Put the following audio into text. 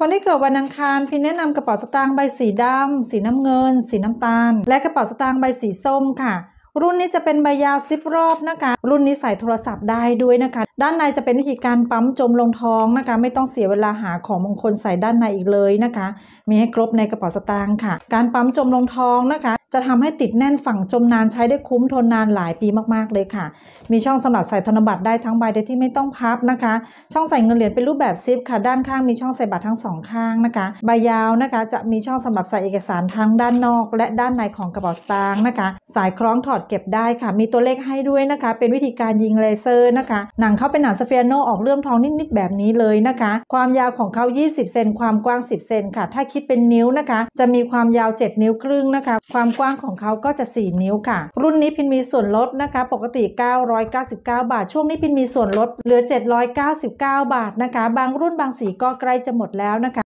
คนที่เกิดวันอังคารพี่แนะนำกระเป๋าสตางค์ใบสีดำ สีน้ำเงิน สีน้ำตาล และกระเป๋าสตางค์ใบสีส้มค่ะ รุ่นนี้จะเป็นใบยาวซิปรอบนะคะ รุ่นนี้ใส่โทรศัพท์ได้ด้วยนะคะด้านในจะเป็นวิธีการปั๊มจมลงท้องนะคะไม่ต้องเสียเวลาหาของมงคลใส่ด้านในอีกเลยนะคะ มีให้ครบในกระเป๋าสตางค์ค่ะการปั๊มจมลงท้องนะคะจะทำให้ติดแน่นฝังจมนานใช้ได้คุ้มทนนานหลายปีมากๆเลยค่ะ มีช่องสำหรับใส่ธนบัตรได้ทั้งใบโดยที่ไม่ต้องพับนะคะช่องใส่เงินเหรียญเป็นรูปแบบซิปค่ะ ด้านข้างมีช่องใส่บัตรทั้งสองข้างนะคะใบยาวนะคะจะมีช่องสำหรับใส่เอกสารทั้งด้านนอก และด้านในของกระเป๋าสตางค์นะคะสายคล้องถอดเก็บได้ค่ะ มีตัวเลขให้ด้วยนะคะ เป็นวิธีการยิงเลเซอร์นะคะหนังเข้าเาเป็นหนังสเฟียโนออกเรื่องทองนิดๆแบบนี้เลยนะคะ ความยาวของเขา 20 เซน ความกว้าง 10 เซนค่ะ ถ้าคิดเป็นนิ้วนะคะ จะมีความยาว 7 นิ้วครึ่งนะคะ ความกว้างของเขาก็จะ 4 นิ้วค่ะ รุ่นนี้พินมีส่วนลดนะคะ ปกติ 999 บาท ช่วงนี้พินมีส่วนลดเหลือ 799 บาทนะคะ บางรุ่นบางสีก็ใกล้จะหมดแล้วนะคะ